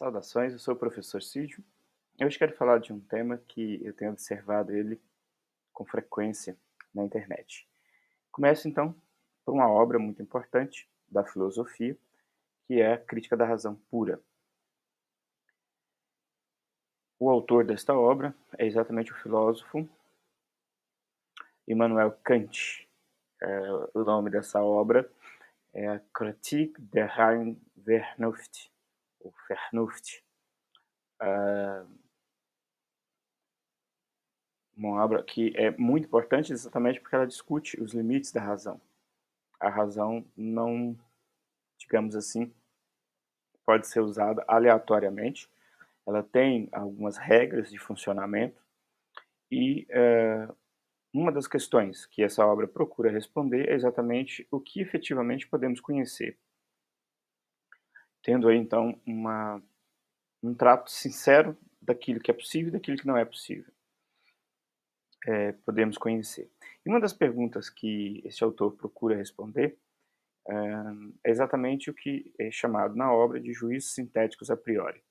Saudações, eu sou o professor Cídio. Hoje quero falar de um tema que eu tenho observado ele com frequência na internet. Começo então por uma obra muito importante da filosofia, que é a Crítica da Razão Pura. O autor desta obra é exatamente o filósofo Immanuel Kant. É, o nome dessa obra é a Critique der Rein Vernunft, وفي حنوفتي uma obra que é muito importante exatamente porque ela discute os limites da razão. A razão não, digamos assim, pode ser usada aleatoriamente. Ela tem algumas regras de funcionamento e eh, uma das questões que essa obra procura responder é exatamente o que efetivamente podemos conhecer tendo aí então uma, um trato sincero daquilo que é possível e daquilo que não é possível. É, podemos conhecer. E uma das perguntas que esse autor procura responder é, é exatamente o que é chamado na obra de juízos sintéticos a priori.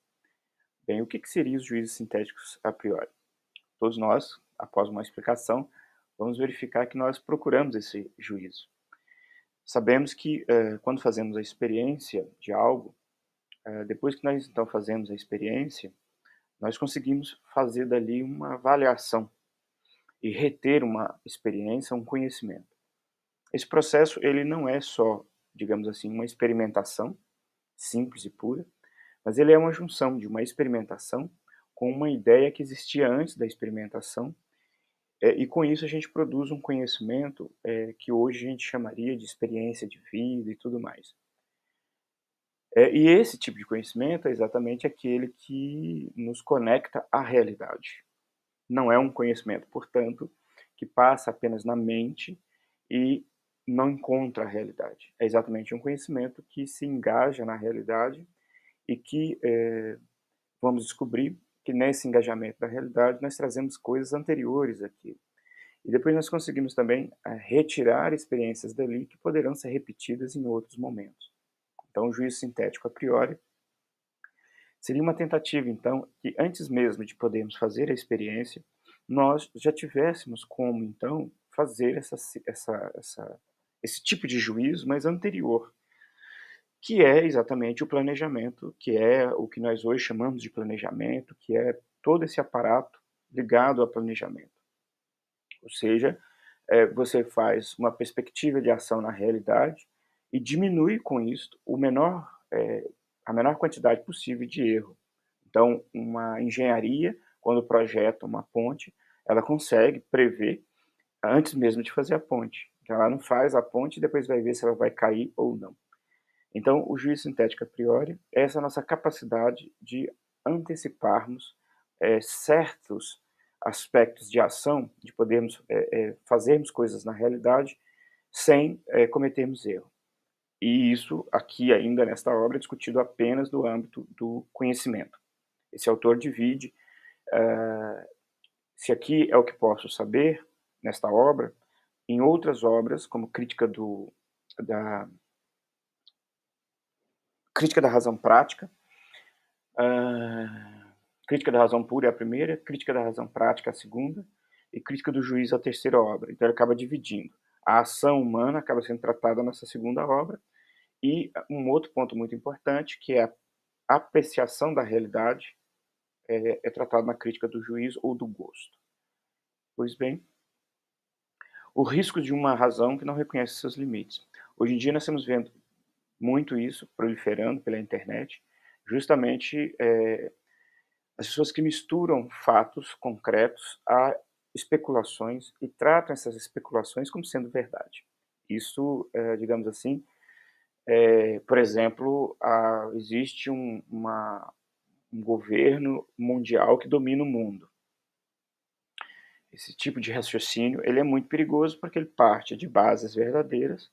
Bem, o que, que seriam os juízos sintéticos a priori? Todos nós, após uma explicação, vamos verificar que nós procuramos esse juízo. Sabemos que é, quando fazemos a experiência de algo, é, depois que nós então fazemos a experiência, nós conseguimos fazer dali uma avaliação e reter uma experiência, um conhecimento. Esse processo ele não é só, digamos assim, uma experimentação simples e pura, mas ele é uma junção de uma experimentação com uma ideia que existia antes da experimentação é, e com isso a gente produz um conhecimento é, que hoje a gente chamaria de experiência de vida e tudo mais. É, e esse tipo de conhecimento é exatamente aquele que nos conecta à realidade. Não é um conhecimento, portanto, que passa apenas na mente e não encontra a realidade. É exatamente um conhecimento que se engaja na realidade e que é, vamos descobrir que nesse engajamento da realidade nós trazemos coisas anteriores aqui. E depois nós conseguimos também é, retirar experiências dali que poderão ser repetidas em outros momentos. Então, o juízo sintético a priori seria uma tentativa, então, que antes mesmo de podermos fazer a experiência, nós já tivéssemos como, então, fazer essa, essa, essa, esse tipo de juízo, mas anterior, que é exatamente o planejamento, que é o que nós hoje chamamos de planejamento, que é todo esse aparato ligado ao planejamento. Ou seja, é, você faz uma perspectiva de ação na realidade, e diminui com isso o menor, é, a menor quantidade possível de erro. Então, uma engenharia, quando projeta uma ponte, ela consegue prever antes mesmo de fazer a ponte. Então, ela não faz a ponte e depois vai ver se ela vai cair ou não. Então, o juízo sintético a priori é essa nossa capacidade de anteciparmos é, certos aspectos de ação, de podermos é, é, fazermos coisas na realidade sem é, cometermos erro. E isso, aqui ainda nesta obra, é discutido apenas do âmbito do conhecimento. Esse autor divide, uh, se aqui é o que posso saber, nesta obra, em outras obras, como Crítica, do, da, crítica da Razão Prática, uh, Crítica da Razão Pura é a primeira, Crítica da Razão Prática é a segunda, e Crítica do Juiz é a terceira obra. Então ele acaba dividindo. A ação humana acaba sendo tratada nessa segunda obra, e um outro ponto muito importante, que é a apreciação da realidade, é, é tratado na crítica do juízo ou do gosto. Pois bem, o risco de uma razão que não reconhece seus limites. Hoje em dia nós estamos vendo muito isso proliferando pela internet, justamente é, as pessoas que misturam fatos concretos a especulações e tratam essas especulações como sendo verdade. Isso, é, digamos assim, é, por exemplo, a, existe um, uma, um governo mundial que domina o mundo. Esse tipo de raciocínio ele é muito perigoso porque ele parte de bases verdadeiras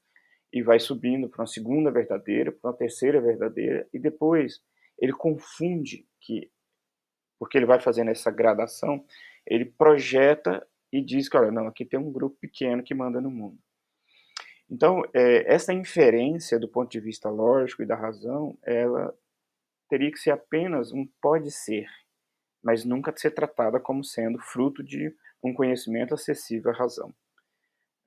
e vai subindo para uma segunda verdadeira, para uma terceira verdadeira, e depois ele confunde que, porque ele vai fazendo essa gradação, ele projeta e diz que, olha, não, aqui tem um grupo pequeno que manda no mundo. Então, é, essa inferência do ponto de vista lógico e da razão, ela teria que ser apenas um pode ser, mas nunca ser tratada como sendo fruto de um conhecimento acessível à razão.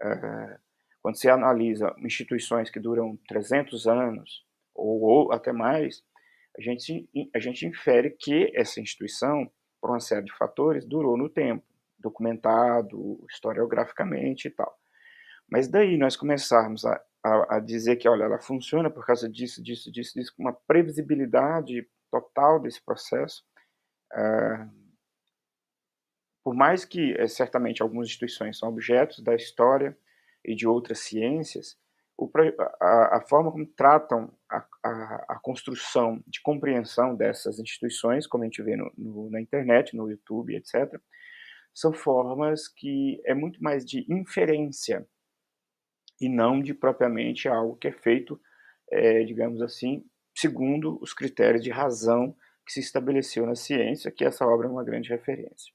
É, quando se analisa instituições que duram 300 anos ou, ou até mais, a gente, a gente infere que essa instituição, por uma série de fatores, durou no tempo, documentado, historiograficamente e tal. Mas daí nós começarmos a, a, a dizer que, olha, ela funciona por causa disso, disso, disso, disso, com uma previsibilidade total desse processo, eh, por mais que é, certamente algumas instituições são objetos da história e de outras ciências, o, a, a, forma como tratam a, a, a, construção de compreensão dessas instituições, como a gente vê no, no, na internet, no YouTube, etc., são formas que é muito mais de inferência e não de propriamente algo que é feito, é, digamos assim, segundo os critérios de razão que se estabeleceu na ciência, que essa obra é uma grande referência.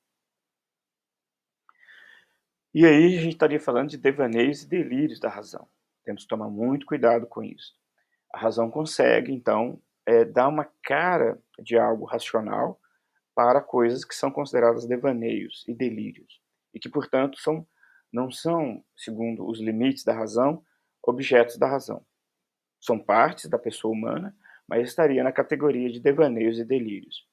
E aí a gente estaria falando de devaneios e delírios da razão. Temos que tomar muito cuidado com isso. A razão consegue, então, é, dar uma cara de algo racional para coisas que são consideradas devaneios e delírios, e que, portanto, são não são, segundo os limites da razão, objetos da razão. São partes da pessoa humana, mas estaria na categoria de devaneios e delírios.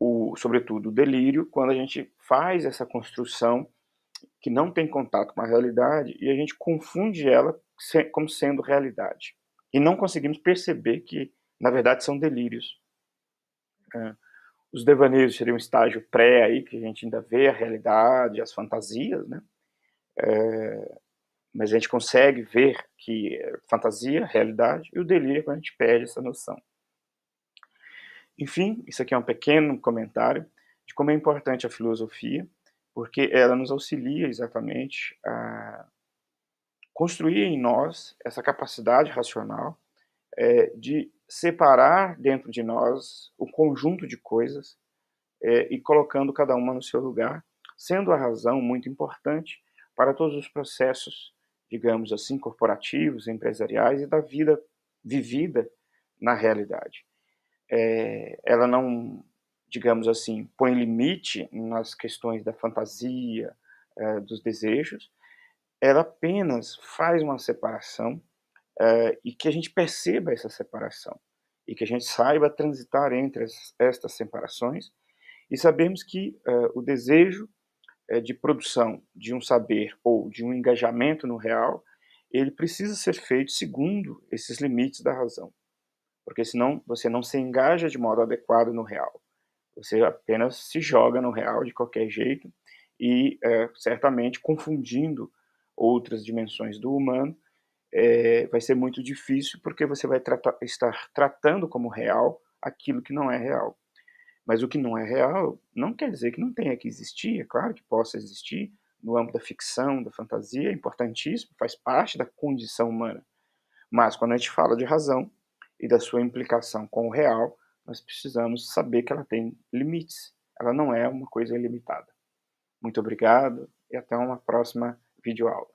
O, sobretudo o delírio, quando a gente faz essa construção que não tem contato com a realidade e a gente confunde ela como sendo realidade. E não conseguimos perceber que, na verdade, são delírios. É. Os devaneios seriam um estágio pré aí, que a gente ainda vê a realidade, as fantasias, né? É, mas a gente consegue ver que é fantasia, realidade e o delírio quando a gente perde essa noção. Enfim, isso aqui é um pequeno comentário de como é importante a filosofia, porque ela nos auxilia exatamente a construir em nós essa capacidade racional é, de separar dentro de nós o conjunto de coisas é, e colocando cada uma no seu lugar, sendo a razão muito importante para todos os processos, digamos assim, corporativos, empresariais e da vida vivida na realidade. É, ela não, digamos assim, põe limite nas questões da fantasia, é, dos desejos, ela apenas faz uma separação é, e que a gente perceba essa separação e que a gente saiba transitar entre as, estas separações e sabemos que é, o desejo eh, de produção de um saber ou de um engajamento no real, ele precisa ser feito segundo esses limites da razão. Porque senão você não se engaja de modo adequado no real. Você apenas se joga no real de qualquer jeito e é, certamente confundindo outras dimensões do humano, é, vai ser muito difícil porque você vai tratar, estar tratando como real aquilo que não é real. Mas o que não é real não quer dizer que não tenha que existir, é claro que possa existir no âmbito da ficção, da fantasia, é importantíssimo, faz parte da condição humana. Mas quando a gente fala de razão e da sua implicação com o real, nós precisamos saber que ela tem limites. Ela não é uma coisa ilimitada. Muito obrigado e até uma próxima videoaula.